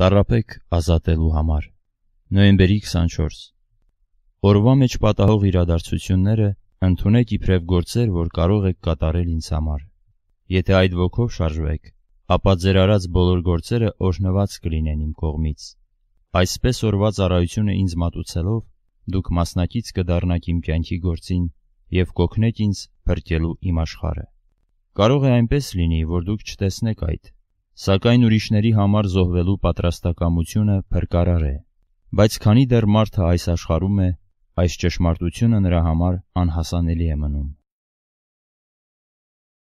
Տառապեք ազատելու համար։ Նոյեմբերի 24 Օրվա մեջ պատահող իրադարձությունները ընդունեք իբրև գործեր, որ կարող եք կատարել ինձ համար։ Եթե այդ ոգով շարժվեք, ապա ձեր արած բոլոր գործերը օրհնված կլինեն իմ կողմից։ Այսպես օրվա ծառայությունը ինձ մատուցելով, դուք մասնակից կդառնաք իմ կյանքի գործին եւ կօգնեք ինձ բրկելու իմ աշխարհը։ Կարող է այնպես լինի, որ դուք չտեսնեք այդ, Սակայն ուրիշների համար զոհվելու պատրաստակամությունը փրկարար է։ Բայց քանի դեռ մարդը այս աշխարհում է, այս ճշմարտությունը նրա համար անհասանելի է մնում։